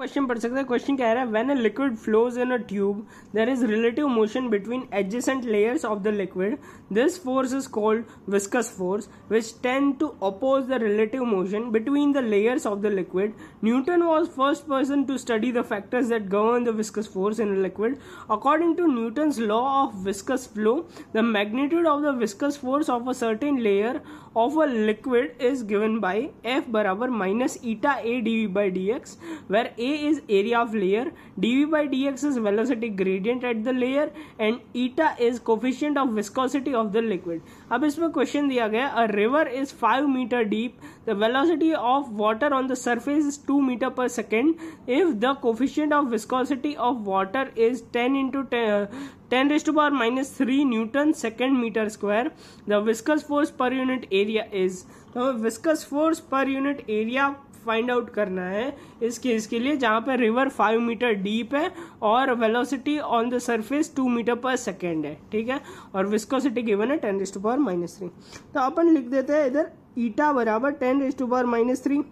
Question पढ़ सकते हैं क्वेश्चन कह रहा है when a liquid flows in a tube there is relative motion between adjacent layers of the liquid this force is called viscous force which tend to oppose the relative motion between the layers of the liquid Newton was first person to study the factors that govern the viscous force in a liquid according to Newton's law of viscous flow the magnitude of the viscous force of a certain layer of a liquid is given by F बराबर minus eta A D by D X where A a is area of layer, dV by dx is velocity gradient at the layer and eta is coefficient of viscosity of the liquid. अब इसमें question दिया गया a river is 5 meter deep, the velocity of water on the surface is 2 meter per second if the coefficient of viscosity of water is 10 into 10, uh, 10 raised to power minus 3 newton second meter square the viscous force per unit area is the viscous force per unit area find out करना है इस case के लिए जहाँ पर river five metre deep है और velocity on the surface two metre per second है ठीक है और विस्कोसिटी गिवन है ten raised power minus three तो अपन लिख देते हैं इधर ईटा बराबर ten raised power minus three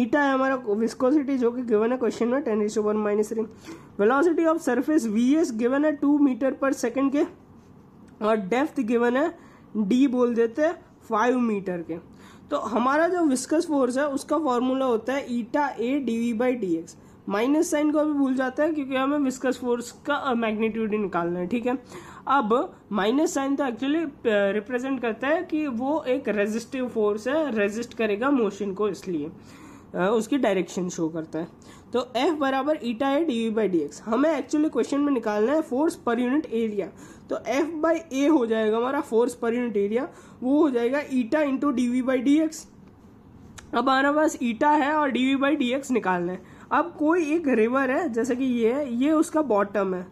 eta है हमारा विस्कोसिटी जो कि गिवन है क्वेश्चन में ten raise to power minus three velocity of surface V S given है टू मीटर पर सेकेंड के और डेप्थ गिवन है डी बोल देते हैं फाइव मीटर के तो हमारा जो विस्कस फोर्स है उसका फॉर्मूला होता है eta A D V by D X minus sign को भी भूल जाते हैं क्योंकि हमें विस्कस फोर्स का मैग्नीट्यूड निकालना है ठीक है अब माइनस साइन तो एक्चुअली रिप्रेजेंट करता है कि वो एक रेजिस्टिव फोर्स है रेजिस्ट करेगा मोशन को इसलिए उसकी डायरेक्शन शो करता है तो एफ बराबर ईटा है D V by D X हमें एक्चुअली क्वेश्चन में निकालना है फोर्स पर यूनिट एरिया तो एफ बाई ए हो जाएगा हमारा फोर्स पर यूनिट एरिया वो हो जाएगा eta into D V by D X अब हमारे पास ईटा है और D V by D X निकालना है अब कोई एक रिवर है जैसे कि ये है ये उसका बॉटम है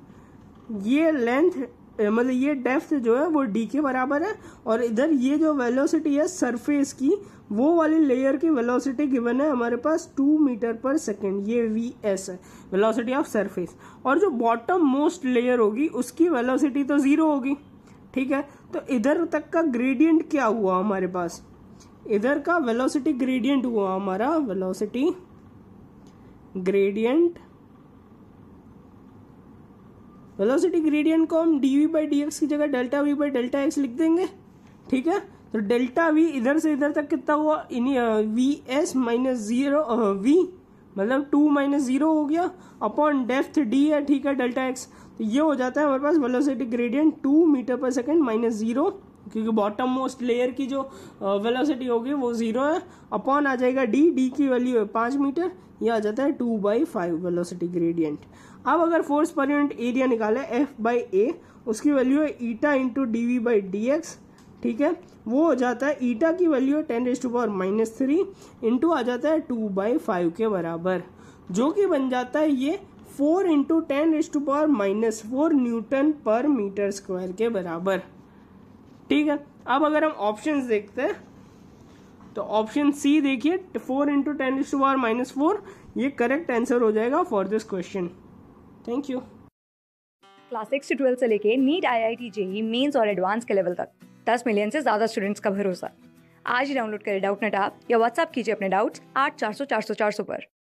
ये लेंथ मतलब ये डेफ्थ जो है वो डी के बराबर है और इधर ये जो वेलोसिटी है सरफेस की वो वाली लेयर की वेलोसिटी गिवन है हमारे पास टू मीटर पर सेकेंड ये वी एस है वेलोसिटी ऑफ सरफेस और जो बॉटम मोस्ट लेयर होगी उसकी वेलोसिटी तो ज़ीरो होगी ठीक है तो इधर तक का ग्रेडियंट क्या हुआ हमारे पास इधर का वेलोसिटी ग्रेडियंट हुआ हमारा वेलोसिटी ग्रेडियंट वेलोसिटी ग्रेडियंट को हम D V by D X की जगह delta V by delta X लिख देंगे ठीक है तो डेल्टा वी इधर से इधर तक कितना हुआ इन V S minus zero V मतलब टू माइनस जीरो हो गया अपॉन डेफ्थ डी है ठीक है डेल्टा एक्स तो ये हो जाता है हमारे पास velocity gradient two metre per second minus zero क्योंकि बॉटम मोस्ट लेयर की जो वेलोसिटी होगी वो ज़ीरो है अपॉन आ जाएगा डी डी की वैल्यू है पाँच मीटर यह आ जाता है two by five velocity gradient अब अगर फोर्स पर यूनिट एरिया निकाले एफ बाई ए उसकी वैल्यू है eta into D V by D X ठीक है वो हो जाता है ईटा की वैल्यू है ten raise to power minus three into आ जाता है टू बाई फाइव के बराबर जो कि बन जाता है ये four into ten raise to power minus four newton per metre square के बराबर ठीक है अब अगर हम ऑप्शन देखते हैं तो ऑप्शन सी देखिए four into ten is to power minus four ये करेक्ट आंसर हो जाएगा for this question thank you class six to twelve से लेके NEET I I T JEE mains और एडवांस के लेवल तक दस मिलियन से ज़्यादा स्टूडेंट्स का भरोसा आज ही डाउनलोड करें डाउट नेट ऐप या व्हाट्सअप कीजिए अपने डाउट्स आठ चार सौ चार सौ चार सौ पर